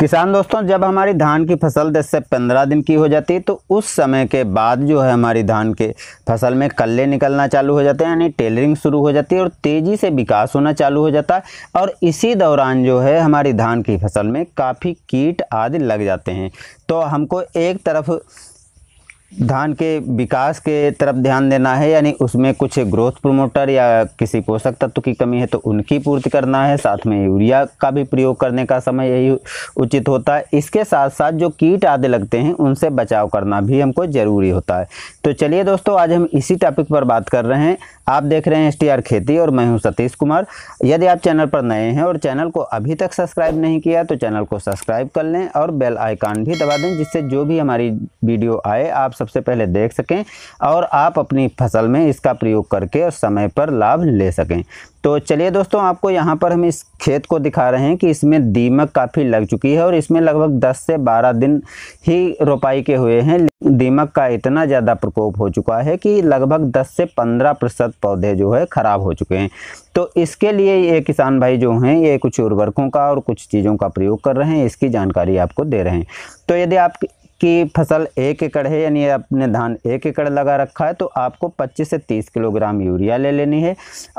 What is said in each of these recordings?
किसान दोस्तों जब हमारी धान की फसल 10 से 15 दिन की हो जाती है तो उस समय के बाद जो है हमारी धान के फसल में कल्ले निकलना चालू हो जाते हैं यानी टेलरिंग शुरू हो जाती है और तेज़ी से विकास होना चालू हो जाता है और इसी दौरान जो है हमारी धान की फसल में काफ़ी कीट आदि लग जाते हैं तो हमको एक तरफ धान के विकास के तरफ ध्यान देना है यानी उसमें कुछ ग्रोथ प्रमोटर या किसी पोषक तत्व की कमी है तो उनकी पूर्ति करना है साथ में यूरिया का भी प्रयोग करने का समय यही उचित होता है इसके साथ साथ जो कीट आदि लगते हैं उनसे बचाव करना भी हमको ज़रूरी होता है तो चलिए दोस्तों आज हम इसी टॉपिक पर बात कर रहे हैं आप देख रहे हैं एस टी आर खेती और मैं हूं सतीश कुमार यदि आप चैनल पर नए हैं और चैनल को अभी तक सब्सक्राइब नहीं किया तो चैनल को सब्सक्राइब कर लें और बेल आइकान भी दबा दें जिससे जो भी हमारी वीडियो आए आप सबसे पहले देख सकें और आप अपनी फसल में इसका प्रयोग करके और समय पर लाभ ले सकें तो चलिए दोस्तों आपको यहाँ पर हम इस खेत को दिखा रहे हैं कि इसमें दीमक काफ़ी लग चुकी है और इसमें लगभग 10 से 12 दिन ही रोपाई के हुए हैं दीमक का इतना ज़्यादा प्रकोप हो चुका है कि लगभग 10 से 15 प्रतिशत पौधे जो है ख़राब हो चुके हैं तो इसके लिए ये किसान भाई जो हैं ये कुछ उर्वरकों का और कुछ चीज़ों का प्रयोग कर रहे हैं इसकी जानकारी आपको दे रहे हैं तो यदि आप की फसल एक एकड़ है यानी आपने धान एक एकड़ लगा रखा है तो आपको 25 से 30 किलोग्राम यूरिया ले लेनी है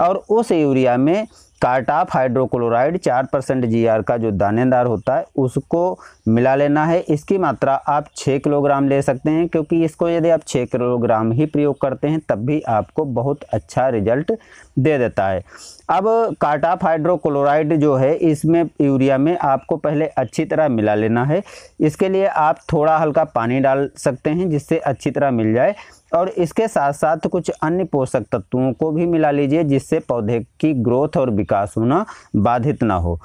और उस यूरिया में ऑफ हाइड्रोक्लोराइड चार परसेंट जी का जो दानेदार होता है उसको मिला लेना है इसकी मात्रा आप छः किलोग्राम ले सकते हैं क्योंकि इसको यदि आप छः किलोग्राम ही प्रयोग करते हैं तब भी आपको बहुत अच्छा रिजल्ट दे देता है अब ऑफ़ हाइड्रोक्लोराइड जो है इसमें यूरिया में आपको पहले अच्छी तरह मिला लेना है इसके लिए आप थोड़ा हल्का पानी डाल सकते हैं जिससे अच्छी तरह मिल जाए और इसके साथ साथ कुछ अन्य पोषक तत्वों को भी मिला लीजिए जिससे पौधे की ग्रोथ और विकास होना बाधित ना हो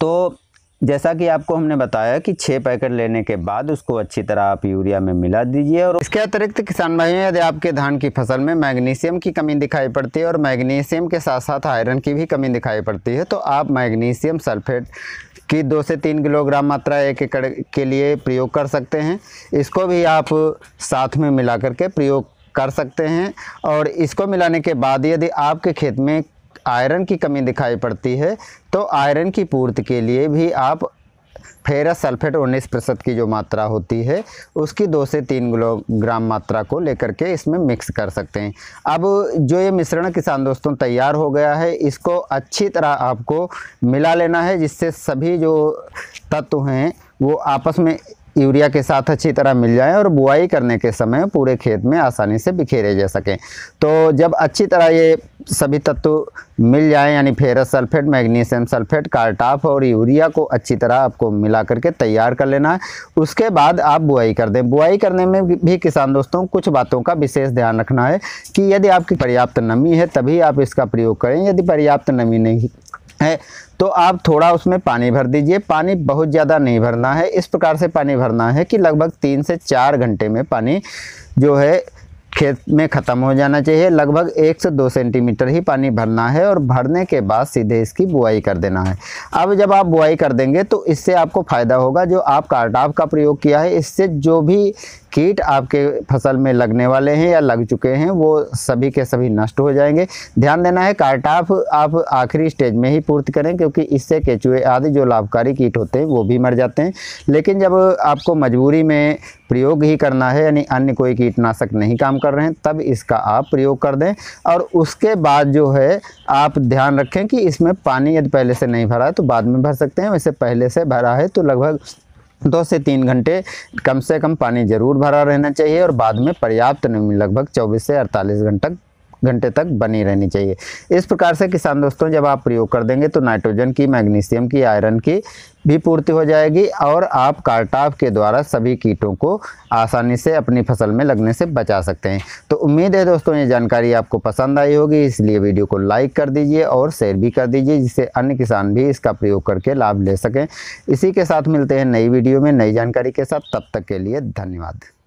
तो जैसा कि आपको हमने बताया कि छः पैकेट लेने के बाद उसको अच्छी तरह आप यूरिया में मिला दीजिए और इसके अतिरिक्त किसान भाइयों यदि आपके धान की फसल में मैग्नीशियम की कमी दिखाई पड़ती है और मैग्नीशियम के साथ साथ आयरन की भी कमी दिखाई पड़ती है तो आप मैग्नीशियम सल्फेट कि दो से तीन किलोग्राम मात्रा एक एकड़ के लिए प्रयोग कर सकते हैं इसको भी आप साथ में मिला करके प्रयोग कर सकते हैं और इसको मिलाने के बाद यदि आपके खेत में आयरन की कमी दिखाई पड़ती है तो आयरन की पूर्ति के लिए भी आप फेरस सल्फेट 19 प्रतिशत की जो मात्रा होती है उसकी दो से तीन ग्राम मात्रा को लेकर के इसमें मिक्स कर सकते हैं अब जो ये मिश्रण किसान दोस्तों तैयार हो गया है इसको अच्छी तरह आपको मिला लेना है जिससे सभी जो तत्व हैं वो आपस में यूरिया के साथ अच्छी तरह मिल जाए और बुआई करने के समय पूरे खेत में आसानी से बिखेरे जा सकें तो जब अच्छी तरह ये सभी तत्व मिल जाए यानी ferrous sulphate magnesium sulphate cartap और यूरिया को अच्छी तरह आपको मिला करके तैयार कर लेना है उसके बाद आप बुआई कर दें बुआई करने में भी किसान दोस्तों कुछ बातों का विशेष ध्यान रखना है कि यदि आपकी पर्याप्त नमी है तभी आप इसका प्रयोग करें यदि पर्याप्त नमी नहीं है तो आप थोड़ा उसमें पानी भर दीजिए पानी बहुत ज़्यादा नहीं भरना है इस प्रकार से पानी भरना है कि लगभग तीन से चार घंटे में पानी जो है खेत में ख़त्म हो जाना चाहिए लगभग एक से दो सेंटीमीटर ही पानी भरना है और भरने के बाद सीधे इसकी बुआई कर देना है अब जब आप बुआई कर देंगे तो इससे आपको फ़ायदा होगा जो आप कार्टाप का प्रयोग किया है इससे जो भी कीट आपके फसल में लगने वाले हैं या लग चुके हैं वो सभी के सभी नष्ट हो जाएंगे ध्यान देना है कार्टाफ आप आखिरी स्टेज में ही पूर्ति करें क्योंकि इससे केचुए आदि जो लाभकारी कीट होते हैं वो भी मर जाते हैं लेकिन जब आपको मजबूरी में प्रयोग ही करना है यानी अन्य कोई कीटनाशक नहीं काम कर रहे हैं तब इसका आप प्रयोग कर दें और उसके बाद जो है आप ध्यान रखें कि इसमें पानी यदि पहले से नहीं भरा है तो बाद में भर सकते हैं वैसे पहले से भरा है तो लगभग दो से तीन घंटे कम से कम पानी ज़रूर भरा रहना चाहिए और बाद में पर्याप्त नमी लगभग 24 से 48 घंटा घंटे तक बनी रहनी चाहिए इस प्रकार से किसान दोस्तों जब आप प्रयोग कर देंगे तो नाइट्रोजन की मैग्नीशियम की आयरन की भी पूर्ति हो जाएगी और आप कार्टाव के द्वारा सभी कीटों को आसानी से अपनी फसल में लगने से बचा सकते हैं तो उम्मीद है दोस्तों ये जानकारी आपको पसंद आई होगी इसलिए वीडियो को लाइक कर दीजिए और शेयर भी कर दीजिए जिससे अन्य किसान भी इसका प्रयोग करके लाभ ले सकें इसी के साथ मिलते हैं नई वीडियो में नई जानकारी के साथ तब तक के लिए धन्यवाद